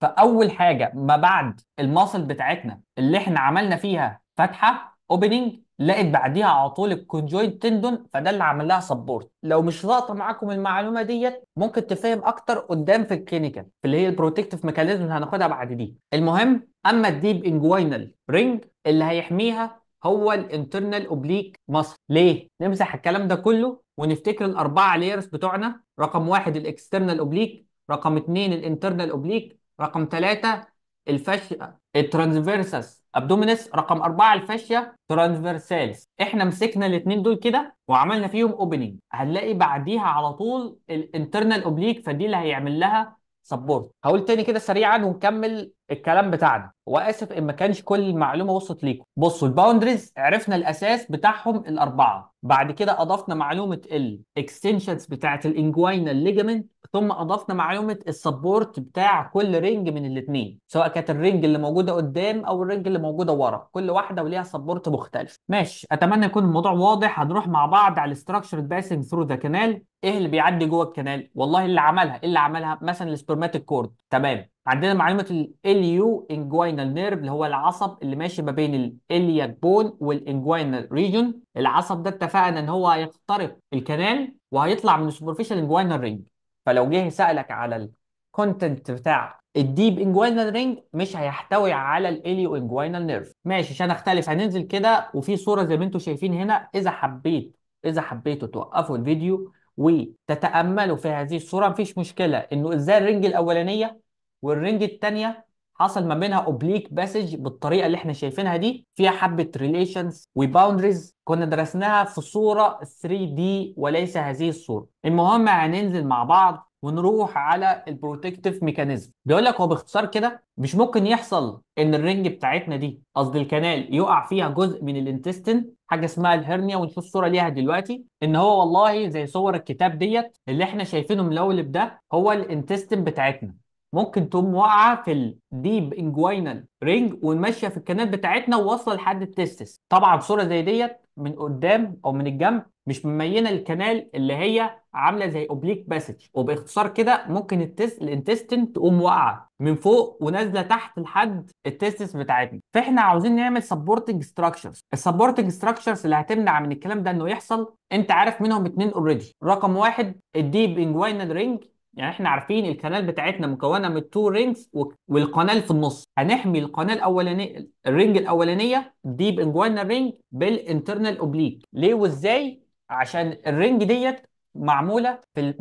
Speaker 1: فاول حاجه ما بعد الماسل بتاعتنا اللي احنا عملنا فيها فتحه اوبننج لقيت بعديها على طول الكونجوينت تندون فده اللي عمل لها سبورت لو مش لاقطه معاكم المعلومه ديت ممكن تفهم اكتر قدام في الكلينيكال اللي هي البروتكتيف ميكانيزم هناخدها بعد دي المهم اما الديب انجوينال رينج اللي هيحميها هو الانترنال اوبليك مصر ليه نمسح الكلام ده كله ونفتكر الاربعه لايرز بتوعنا رقم واحد الاكسترنال اوبليك رقم اثنين الانترنال اوبليك رقم ثلاثه الفاشيا الترانسفيرسس ابدومينس رقم أربعة الفاشيا ترانزفيرسالس احنا مسكنا الاثنين دول كده وعملنا فيهم اوبننج هنلاقي بعديها على طول الانترنال اوبليك فدي اللي هيعمل لها سبورت هقول تاني كده سريعا ونكمل الكلام بتاعنا واسف ان ما كانش كل المعلومه وصلت ليكم بصوا الباوندريز عرفنا الاساس بتاعهم الاربعه بعد كده اضفنا معلومه الاكستنشنز بتاعه الانجوينال ليجمنت ثم اضفنا معلومه السبورت بتاع كل رينج من الاثنين سواء كانت الرينج اللي موجوده قدام او الرينج اللي موجوده ورا كل واحده وليها سبورت مختلف ماشي اتمنى يكون الموضوع واضح هنروح مع بعض على الاستراكشر باسنج ثرو ذا كانال ايه اللي بيعدي جوه الكنال والله اللي عملها إيه اللي عملها مثلا السبرماتيك كورد تمام عندنا معلومة ال اليو انجوينال نيرف اللي هو العصب اللي ماشي ما بين الالياك بون والانجوينال ريجون العصب ده اتفقنا ان هو هيخترق الكنال وهيطلع من السوبرفيشال انجوينال رينج فلو جه سألك على الكونتنت بتاع الديب انجوينال رينج مش هيحتوي على الاليو انجوينال نيرف ماشي عشان اختلف هننزل كده وفي صورة زي ما انتم شايفين هنا اذا حبيت اذا حبيتوا توقفوا الفيديو وتتأملوا في هذه الصورة مفيش مشكلة انه ازاي الرنج الاولانية والرنج الثانيه حصل ما بينها اوبليك باسج بالطريقه اللي احنا شايفينها دي فيها حبه ريليشنز وباوندريز كنا درسناها في صوره 3 دي وليس هذه الصوره المهم هننزل مع بعض ونروح على البروتكتيف ميكانيزم بيقول لك هو باختصار كده مش ممكن يحصل ان الرنج بتاعتنا دي قصدي الكنال يقع فيها جزء من الانتستين حاجه اسمها الهرنيا ونشوف صوره ليها دلوقتي ان هو والله زي صور الكتاب ديت اللي احنا شايفينه ملولب ده هو الانتستين بتاعتنا ممكن تقوم واقعه في الديب انجوينال رينج وماشيه في الكنال بتاعتنا وواصله لحد التستس طبعا صوره زي ديت من قدام او من الجنب مش مميينه الكنال اللي هي عامله زي اوبليك باسج وباختصار كده ممكن التست الانتستين تقوم واقعه من فوق ونازله تحت لحد التستس بتاعتنا فاحنا عاوزين نعمل سبورتنج ستراكشرز السبورتنج ستراكشرز اللي هتمنع من الكلام ده انه يحصل انت عارف منهم اتنين اوريدي رقم واحد الديب انجوينال رينج يعني احنا عارفين القناه بتاعتنا مكونه من تو رينجز والقناه في النص هنحمي القناه الاولانيه الرينج الاولانيه دي بانجوانا رينج بالانترنال اوبليك ليه وازاي عشان الرينج ديت معموله في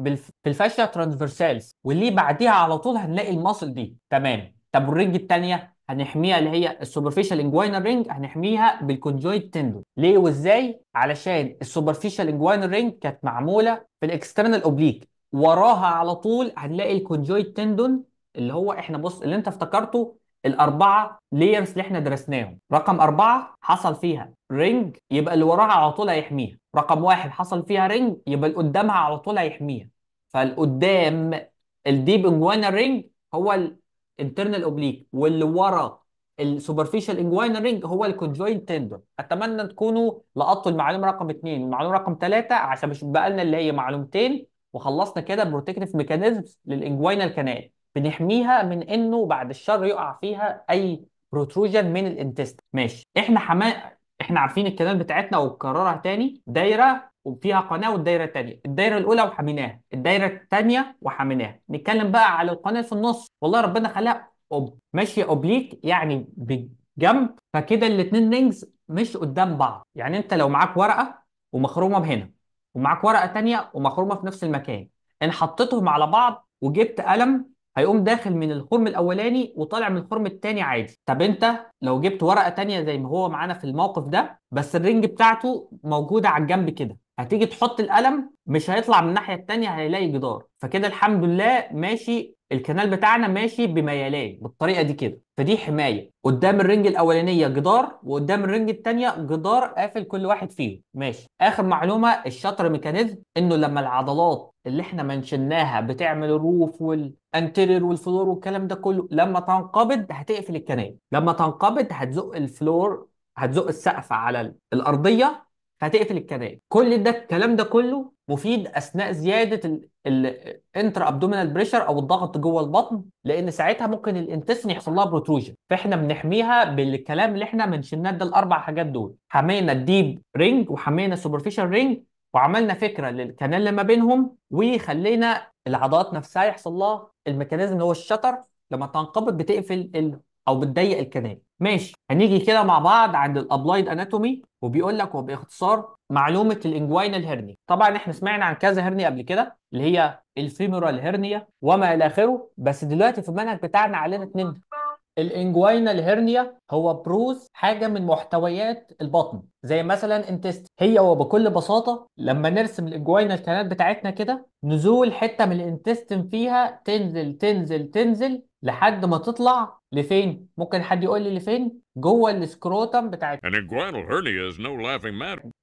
Speaker 1: في الفاشيا ترانسفيرسالز واللي بعديها على طول هنلاقي الماسل دي تمام طب الرينج الثانيه هنحميها اللي هي السوبرفيشال انجوينال رينج هنحميها بالكونجويت تندون ليه وازاي علشان السوبرفيشال انجوينال رينج كانت معموله في الاكسترنال اوبليك وراها على طول هنلاقي الكونجويد تندون اللي هو احنا بص اللي انت افتكرته الاربعه لايرز اللي احنا درسناهم رقم اربعه حصل فيها رينج يبقى اللي وراها على طول هيحميها رقم واحد حصل فيها رينج يبقى اللي قدامها على طول هيحميها فالقدام الديب انجوانا رينج هو الانترنال اوبليك واللي ورا السوبرفيشال انجوانا رينج هو الكونجوين تندون اتمنى تكونوا لقطوا المعلومه رقم اثنين المعلومه رقم ثلاثه عشان مش بقى لنا اللي هي معلومتين وخلصنا كده بروتكتيف ميكانيزمز للانجوينال كانال بنحميها من انه بعد الشر يقع فيها اي بروتروجن من الانتست ماشي احنا حما احنا عارفين الكانال بتاعتنا وكررها تاني دايره وفيها قناه والدايره الثانيه الدايره الاولى وحميناها الدايره الثانيه وحميناها نتكلم بقى على القناه في النص والله ربنا خلقها أوب. ماشيه اوبليك يعني بجنب فكده الاثنين رينجز مش قدام بعض يعني انت لو معاك ورقه ومخرومه هنا ومعاك ورقه تانية ومخرومه في نفس المكان ان حطيتهم على بعض وجبت قلم هيقوم داخل من الخرم الاولاني وطالع من الخرم التاني عادي طب انت لو جبت ورقه تانية زي ما هو معانا في الموقف ده بس الرنج بتاعته موجوده على الجنب كده هتيجي تحط القلم مش هيطلع من الناحيه الثانيه هيلاقي جدار فكده الحمد لله ماشي الكنال بتاعنا ماشي بميلان بالطريقه دي كده فدي حمايه قدام الرنج الاولانيه جدار وقدام الرنج الثانيه جدار قافل كل واحد فيهم ماشي اخر معلومه الشطر ميكانيزم انه لما العضلات اللي احنا منشناها بتعمل الروف والانتيرير والفلور والكلام ده كله لما تنقبض هتقفل الكنال لما تنقبض هتزق الفلور هتزق السقف على الارضيه فهتقفل الكباب كل ده الكلام ده كله مفيد اثناء زياده الانترا ابدومينال بريشر او الضغط جوه البطن لان ساعتها ممكن الانتسن يحصل لها بروتروجن فاحنا بنحميها بالكلام اللي احنا منشناه ده الاربع حاجات دول حمينا الديب رينج وحمينا السوبرفيشال رينج وعملنا فكره للكنال اللي ما بينهم وخلينا العضلات نفسها يحصل لها الميكانيزم اللي هو الشطر لما تنقبض بتقفل او بتضيق الكنال ماشي هنيجي كده مع بعض عند الابلايد اناتومي وبيقول لك وباختصار معلومه الانجوينال هيرني طبعا احنا سمعنا عن كذا هيرني قبل كده اللي هي الفيمورال هيرنيا وما الى اخره بس دلوقتي في المنهج بتاعنا علينا اتنين الانجوينال هيرنيا هو بروز حاجه من محتويات البطن زي مثلا انتست هي وبكل بساطه لما نرسم الانجوينال كانال بتاعتنا كده نزول حته من الانتستن فيها تنزل تنزل تنزل لحد ما تطلع لفين؟ ممكن حد يقول لي لفين؟ جوه السكروتم بتاعتنا.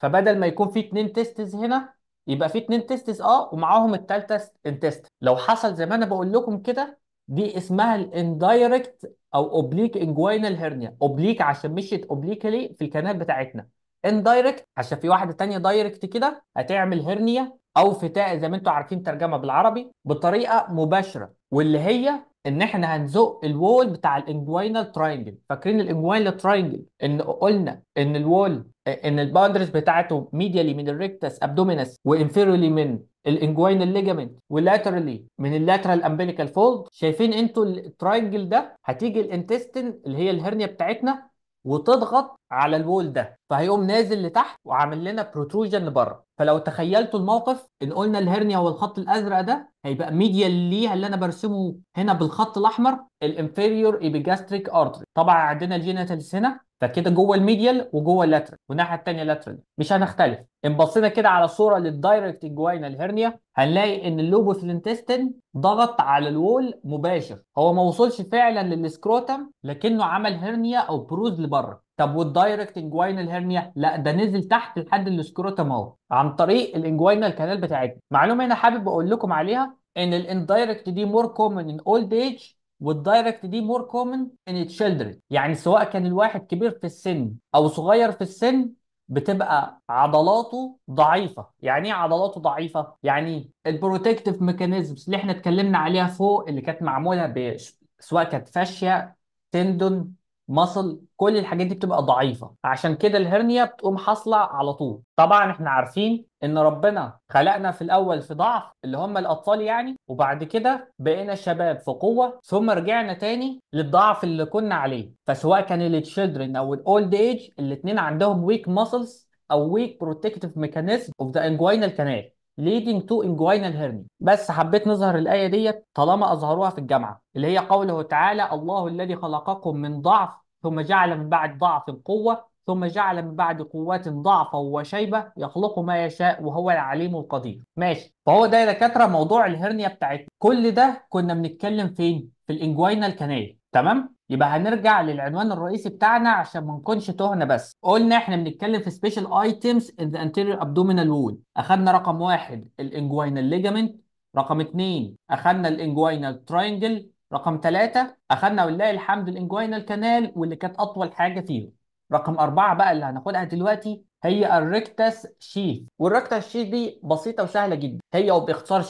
Speaker 1: فبدل ما يكون في اتنين تيستس هنا يبقى في اتنين تيستس اه ومعاهم التالتة انتست. لو حصل زي ما انا بقول لكم كده دي اسمها الاندايركت او اوبليك انجوينال هيرنيا اوبليك عشان مشيت اوبليكلي في الكانال بتاعتنا اندايركت عشان في واحده تانية دايركت كده هتعمل هيرنيا او فتاء زي ما انتم عارفين ترجمه بالعربي بطريقه مباشره واللي هي ان احنا هنزق الوول بتاع الانجوينال تراينجل فاكرين الانجوينال تراينجل ان قلنا ان الوول ان الباوندرز بتاعته ميديالي من الريكتس ابدومينس وانفيرولي من الانجوين الليجامنت واللاترالي من اللاترال امبليكال فولد شايفين انتوا الترينجل ده هتيجي الانتستين اللي هي الهرنيه بتاعتنا وتضغط على الوول ده فهيقوم نازل لتحت وعامل لنا بروتروجن لبره فلو تخيلتوا الموقف ان قلنا الهرنيا والخط الازرق ده هيبقى ميديا ليها اللي انا برسمه هنا بالخط الاحمر الانفيريور ايبيجاستريك ارتري طبعا عندنا الجينيتالز هنا فكده جوه الميديال وجوه اللاترال والناحيه الثانيه لاترال مش هنختلف ان بصينا كده على صوره للدايركت انجواينال هيرنيا هنلاقي ان اللوب في الانتستين ضغط على الوول مباشر هو ما وصلش فعلا للسكروتم لكنه عمل هيرنيا او بروز لبره طب والدايركت انجواينال هيرنيا لا ده نزل تحت لحد السكروتم اهو عن طريق الانجواينال كانال بتاعتنا معلومه هنا حابب اقول لكم عليها ان الاندايركت دي مور كومن ان اولد ايج والدايركت دي مور كومن ان تشيلدرن يعني سواء كان الواحد كبير في السن او صغير في السن بتبقى عضلاته ضعيفه يعني ايه عضلاته ضعيفه يعني البروتكتيف ميكانيزمز اللي احنا اتكلمنا عليها فوق اللي كانت معموله سواء كانت فاشيه تندون مصل كل الحاجات دي بتبقى ضعيفه عشان كده الهرنيا بتقوم حاصله على طول طبعا احنا عارفين ان ربنا خلقنا في الاول في ضعف اللي هم الاطفال يعني وبعد كده بقينا شباب في قوه ثم رجعنا تاني للضعف اللي كنا عليه فسواء كان التشيلدرن او الاولد ايج الاثنين عندهم ويك ماسلز او ويك بروتكتيف ميكانيزم اوف ذا انجوينال كانال leading to inguinal hernia بس حبيت نظهر الآية ديت طالما أظهروها في الجامعة اللي هي قوله تعالى الله الذي خلقكم من ضعف ثم جعل من بعد ضعف قوة ثم جعل من بعد قوات ضعفا وشيبة يخلق ما يشاء وهو العليم القدير ماشي فهو ده يا دكاترة موضوع الهرنية بتاعتنا كل ده كنا بنتكلم فين في الانجوينال كانال تمام يبقى هنرجع للعنوان الرئيسي بتاعنا عشان ما نكونش تهنا بس قلنا احنا بنتكلم في سبيشال ايتيمز ان ذا انتيريور ابدومينال وول اخذنا رقم واحد الانجوينال ليجامنت رقم اثنين اخذنا الانجوينال تراينجل رقم ثلاثة اخذنا ولله الحمد الانجوينال كانال واللي كانت اطول حاجة فيهم رقم أربعة بقى اللي هناخدها دلوقتي هي الريكتس شيف والريكتس شيف دي بسيطه وسهله جدا هي او باختصار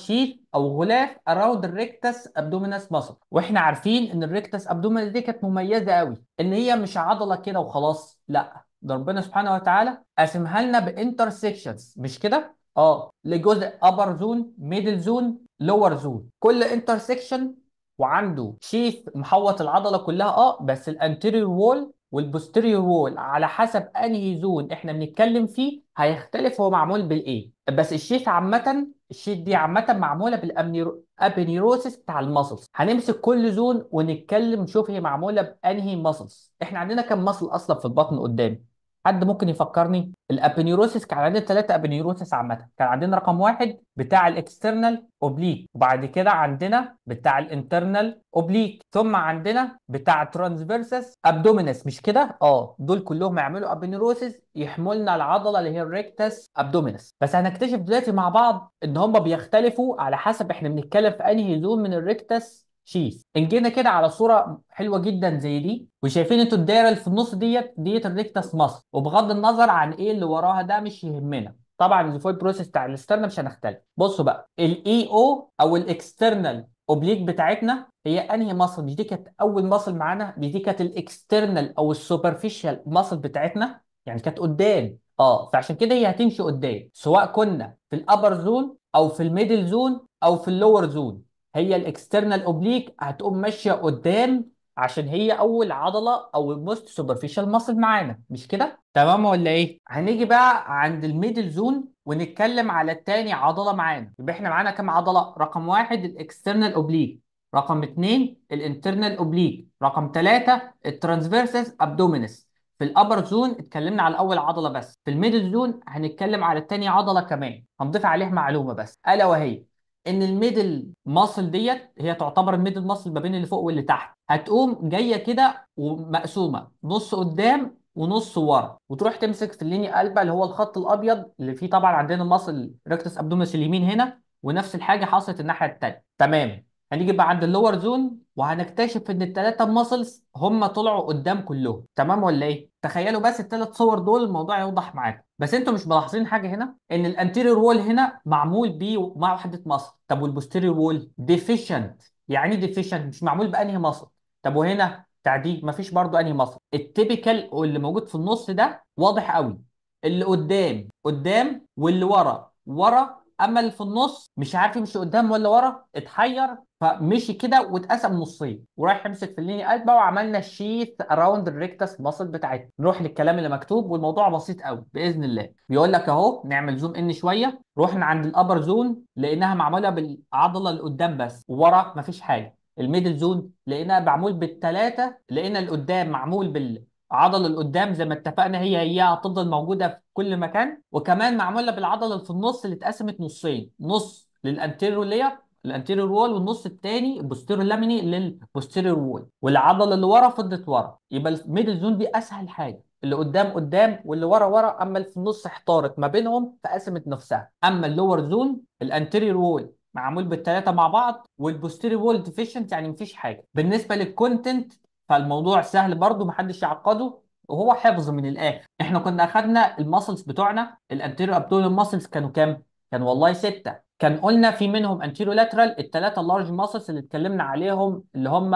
Speaker 1: او غلاف اراوند الريكتس ابدومينس ماسل واحنا عارفين ان الريكتس ابدومينس دي كانت مميزه قوي ان هي مش عضله كده وخلاص لا ده ربنا سبحانه وتعالى قاسمها لنا بانترسكشنز مش كده اه لجزء ابر زون ميدل زون لور زون كل انترسكشن وعنده شيف محوط العضله كلها اه بس الانتيريور وول والبوستيريور وول على حسب انهي زون احنا بنتكلم فيه هيختلف هو معمول بالايه بس الشيت عامه الشيث دي عامه معموله بالابنيروسس بتاع المسلز هنمسك كل زون ونتكلم نشوف هي معموله بانهي مسلز احنا عندنا كام مسل اصلا في البطن قدام حد ممكن يفكرني الابنيوروسيس كان عندنا ثلاثه ابنيوروسيس عامه كان عندنا رقم واحد بتاع الاكسترنال اوبليك وبعد كده عندنا بتاع الانترنال اوبليك ثم عندنا بتاع ترانسفيرسس ابدومينس مش كده اه دول كلهم يعملوا ابنيوروسيس يحملنا العضله اللي هي الريكتس ابدومينس بس هنكتشف دلوقتي مع بعض ان هم بيختلفوا على حسب احنا بنتكلم في انهي زون من الريكتس شيس جينا كده على صوره حلوه جدا زي دي وشايفين انتوا الدايره اللي في النص ديت ديت الريكتس مصر وبغض النظر عن ايه اللي وراها ده مش يهمنا طبعا الفويد بروسيس بتاع الاسترنال مش هنختلف بصوا بقى الاي e او او الاكسترنال اوبليك بتاعتنا هي انهي مصل مش دي كانت اول مصل معانا مش دي كانت الاكسترنال او السوبرفيشال مصل بتاعتنا يعني كانت قدام اه فعشان كده هي هتمشي قدام سواء كنا في الابر زون او في الميدل زون او في اللور زون هي الاكسترنال اوبليك هتقوم ماشيه قدام عشان هي اول عضله او الموست سوبرفيشال ماسل معانا مش كده تمام ولا ايه هنيجي بقى عند الميدل زون ونتكلم على الثاني عضله معانا يبقى احنا معانا كام عضله رقم واحد الاكسترنال اوبليك رقم اثنين الانترنال اوبليك رقم ثلاثة الترانسفيرسس ابدومينس في الابر زون اتكلمنا على اول عضله بس في الميدل زون هنتكلم على الثاني عضله كمان هنضيف عليها معلومه بس الا وهي ان الميدل ماسل ديت هي تعتبر الميدل ماسل ما بين اللي فوق واللي تحت هتقوم جايه كده ومقسومه نص قدام ونص ورا وتروح تمسك في الليني قلبة اللي هو الخط الابيض اللي فيه طبعا عندنا الماسل ريكتس ابدومينس اليمين هنا ونفس الحاجه حصلت الناحيه الثانيه تمام هنيجي بقى عند اللور زون وهنكتشف ان الثلاثه ماسلز هم طلعوا قدام كلهم تمام ولا ايه تخيلوا بس الثلاث صور دول الموضوع يوضح معاكم بس انتوا مش ملاحظين حاجه هنا ان الانتيريور وول هنا معمول بيه مع وحده مصر طب والبوستيريور وول ديفيشنت يعني ايه ديفيشنت مش معمول بانهي مصر طب وهنا تعديل مفيش برضو انهي مصر التيبيكال اللي موجود في النص ده واضح قوي اللي قدام قدام واللي ورا ورا اما اللي في النص مش عارف يمشي قدام ولا ورا اتحير فمشي كده واتقسم نصين ورايح يمسك في الليني قلبه وعملنا الشيث اراوند الريكتس ماسل بتاعتنا نروح للكلام اللي مكتوب والموضوع بسيط قوي باذن الله بيقول لك اهو نعمل زوم ان شويه رحنا عند الابر زون لقيناها معموله بالعضله اللي قدام بس وورا مفيش حاجه الميدل زون لقيناها معمول بالثلاثه لقينا اللي قدام معمول بال عضل اللي قدام زي ما اتفقنا هي هي هتفضل موجوده في كل مكان وكمان معموله بالعضله اللي في النص اللي اتقسمت نصين نص للانتيريور لير الانتيريور وول والنص الثاني البوستيريور لاميني للبوستيريور وول والعضله اللي ورا فضت ورا يبقى الميدل زون دي اسهل حاجه اللي قدام قدام واللي ورا ورا اما اللي في النص احتارت ما بينهم فقسمت نفسها اما اللور زون الانتيريور وول معمول بالثلاثه مع بعض والبوستيريور وول ديفيشنت يعني مفيش حاجه بالنسبه للكونتنت فالموضوع سهل برضه محدش يعقده وهو حفظ من الاخر احنا كنا اخدنا الماسلز بتوعنا الانتيريور ابدول ماسلز كانوا كام كان والله سته كان قلنا في منهم انتيرو لاترال الثلاثه اللارج ماسلز اللي اتكلمنا عليهم اللي هم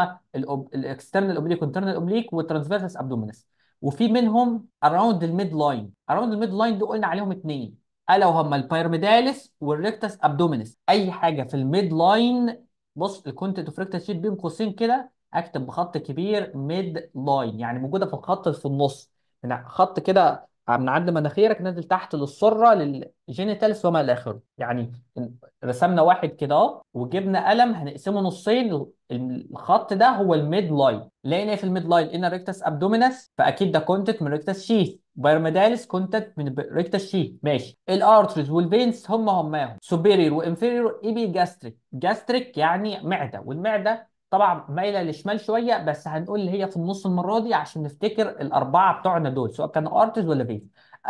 Speaker 1: الاكسترنال اوبليك وانترنال اوبليك والترانسفيرسس ابدومينس وفي منهم اراوند الميد لاين اراوند الميد لاين دول قلنا عليهم اثنين الا وهم البيرميدالس والريكتس ابدومينس اي حاجه في الميد لاين بص الكونتنت اوف ريكتس شيت بين قوسين كده اكتب بخط كبير ميد لاين يعني موجوده في الخط في النص هنا يعني خط كده من عند مناخيرك نازل تحت للسره للجينيتالس وما الى اخره يعني رسمنا واحد كده اهو وجبنا قلم هنقسمه نصين الخط ده هو الميد لاين لقينا إيه في الميد لاين لقينا ريكتس ابدومينس فاكيد ده كونتنت من ريكتس شيث بايرميداليس كونتنت من ريكتس شيث ماشي الارترز والفينز هم هماهم سوبيريور وانفيريور ايبي جاستريك جاستريك يعني معده والمعده طبعا مايله للشمال شويه بس هنقول اللي هي في النص المره دي عشان نفتكر الاربعه بتوعنا دول سواء كانوا ارتز ولا بيز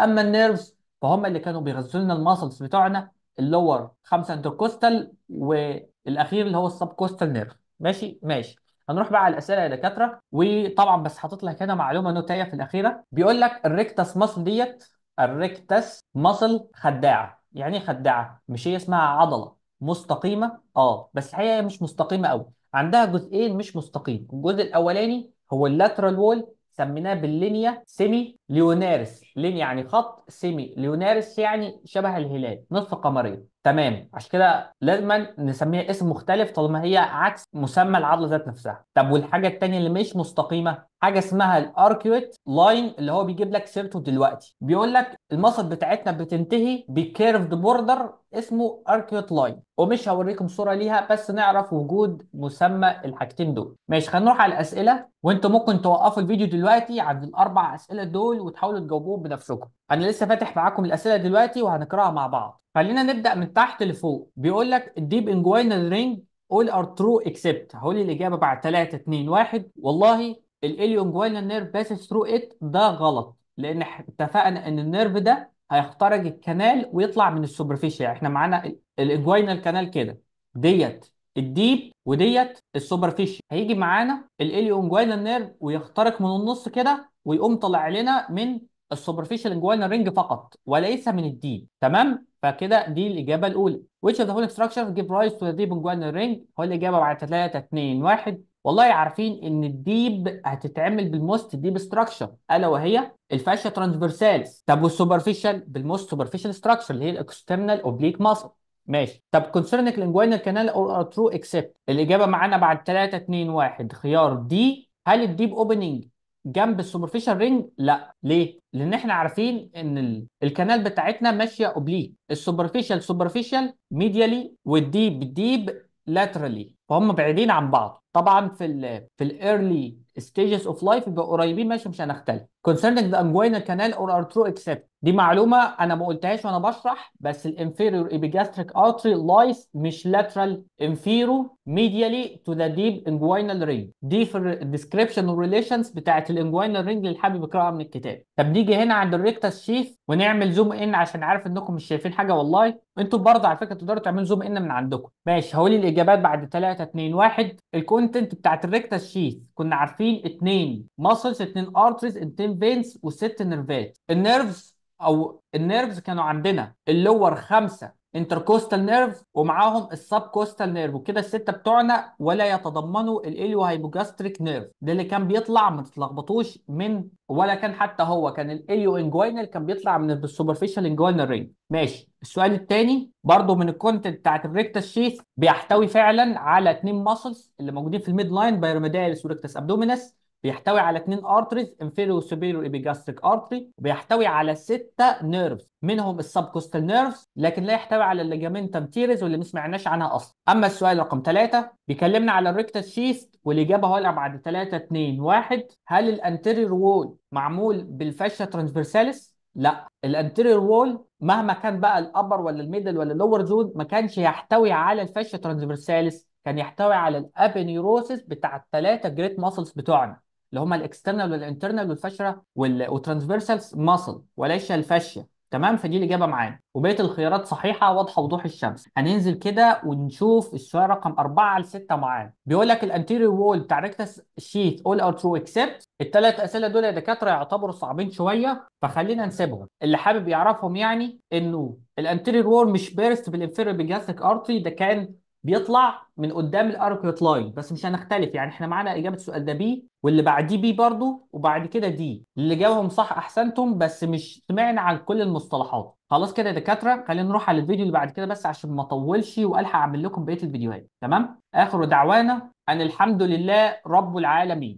Speaker 1: اما النيرفز فهم اللي كانوا بيغذوا لنا الماسلز بتوعنا اللور خمسه انتركوستال والاخير اللي هو السب كوستال نيرف ماشي ماشي هنروح بقى على الاسئله يا دكاتره وطبعا بس حاطط لك هنا معلومه نوتيه في الاخيره بيقول لك الريكتاس ماسل ديت الريكتاس ماسل خداعه يعني ايه خداعه مش هي اسمها عضله مستقيمه اه بس الحقيقه هي مش مستقيمه قوي عندها جزئين مش مستقيم الجزء الاولاني هو اللاترال وول سميناه باللينيا سيمي ليونارس لين يعني خط سيمي ليونارس يعني شبه الهلال نصف قمرية تمام عشان كده لازما نسميها اسم مختلف طالما هي عكس مسمى العضله ذات نفسها طب والحاجه الثانيه اللي مش مستقيمه حاجه اسمها الاركيوت لاين اللي هو بيجيب لك سيرته دلوقتي بيقول لك المصر بتاعتنا بتنتهي بكيرفد بوردر اسمه اركيوت لاين ومش هوريكم صوره ليها بس نعرف وجود مسمى الحاجتين دول ماشي خلينا نروح على الاسئله وانتم ممكن توقفوا الفيديو دلوقتي عند الاربع اسئله دول دول وتحاولوا تجاوبوه بنفسكم انا لسه فاتح معاكم الاسئله دلوقتي وهنقراها مع بعض خلينا نبدا من تحت لفوق بيقول لك الديب انجوينال رينج اول ار ترو اكسبت هقول الاجابه بعد 3 2 1 والله الاليونجوينال نيرف باسس ثرو ات ده غلط لان اتفقنا ان النيرف ده هيخترق الكنال ويطلع من السوبرفيشال يعني احنا معانا الانجوينال كانال كده ديت الديب وديت السوبرفيشال هيجي معانا الاليونجوينال نيرف ويخترق من النص كده ويقوم طلع لنا من السوبرفيشال انجوانال رينج فقط وليس من الديب تمام فكده دي الاجابه الاولى which of the following structures give rise to the deep inguinal ring هو الاجابه بعد 3 2 1 والله عارفين ان الديب هتتعمل بالموست ديب ستراكشر الا وهي الفاشيا ترانسفيرسالز طب والسوبرفيشال بالموست سوبرفيشال ستراكشر اللي هي الاكسترنال اوبليك ماسل ماشي طب كونسيرنك الانجوينال كانال اور ترو اكسبت الاجابه معانا بعد 3 2 1 خيار دي هل الديب اوبننج جنب السوبرفيشال رينج لا ليه لان احنا عارفين ان ال... الكنال بتاعتنا ماشيه اوبليك السوبرفيشال سوبرفيشال ميديالي والديب ديب لاترالي فهم بعيدين عن بعض طبعا في الـ في الايرلي ستيجز اوف لايف يبقوا قريبين ماشي مش هنختلف concerning the inguinal canal or artery اكسبت دي معلومه انا ما قلتهاش وانا بشرح بس الانفيريور ابيجاستريك ارتري لايس مش لاترال انفيرو ميديالي تو ذا ديب انجوينال رينج دي في الديسكربشن والريليشنز بتاعه الانجوينال رينج اللي حابب يقراها من الكتاب طب نيجي هنا عند الريكتس شيف ونعمل زوم ان عشان عارف انكم مش شايفين حاجه والله انتوا برضه على فكره تقدروا تعملوا زوم ان من عندكم ماشي هقول الاجابات بعد ثلاث 3 2 1 الكونتنت بتاعت الريكتال شيث كنا عارفين 2 ماسلز 2 ارتريز 2 فينز و6 نيرفات النيرفز او النيرفز كانوا عندنا اللور 5 انتركوستال نيرف ومعاهم السب كوستال نيرف وكده السته بتوعنا ولا يتضمنوا الاليو هايبوجاستريك نيرف ده اللي كان بيطلع ما تتلخبطوش من ولا كان حتى هو كان الاليو انجوينال كان بيطلع من السوبرفيشال انجوينال رينج ماشي السؤال الثاني برضه من الكونتنت بتاعت الريكتس شيث بيحتوي فعلا على اثنين ماسلز اللي موجودين في الميد لاين بايرميدالس وريكتس ابدومينس بيحتوي على اثنين ارتريز انفيريو سوبيريور ايبيجاستريك ارتري وبيحتوي على سته نيرفز منهم السبكوستال نيرفز لكن لا يحتوي على الليجامنتم تيرز واللي ما سمعناش عنها اصلا اما السؤال رقم ثلاثه بيكلمنا على الريكتال شيست والاجابه هو بعد 3 2 1 هل الانتيرير وول معمول بالفاشيا ترانسفيرساليس لا الانتيرير وول مهما كان بقى الابر ولا الميدل ولا اللور زون ما كانش يحتوي على الفاشيا ترانسفيرساليس كان يحتوي على الابينيروسيس بتاع الثلاثه جريت ماسلز بتوعنا اللي هم الاكسترنال والانترنال والفشره والترانسفيرسال ماسل وليس الفاشيه تمام فدي الاجابه معانا وبقيه الخيارات صحيحه واضحه وضوح الشمس هننزل كده ونشوف السؤال رقم 4 على 6 معانا بيقول لك الانتيريور وول بتاع ريكتس شيت اول ار ترو اكسبت الثلاث اسئله دول يا دكاتره يعتبروا صعبين شويه فخلينا نسيبهم اللي حابب يعرفهم يعني انه الانتيريور وول مش بيرست بالانفيريور بجاستريك ارتري ده كان بيطلع من قدام الاركيوت لاين بس مش هنختلف يعني احنا معانا اجابه السؤال ده بي واللي بعديه بي برضه وبعد كده دي اللي جاوبهم صح احسنتم بس مش سمعنا عن كل المصطلحات خلاص كده يا دكاتره خلينا نروح على الفيديو اللي بعد كده بس عشان ما اطولش والحق اعمل لكم بقيه الفيديوهات تمام اخر دعوانا ان الحمد لله رب العالمين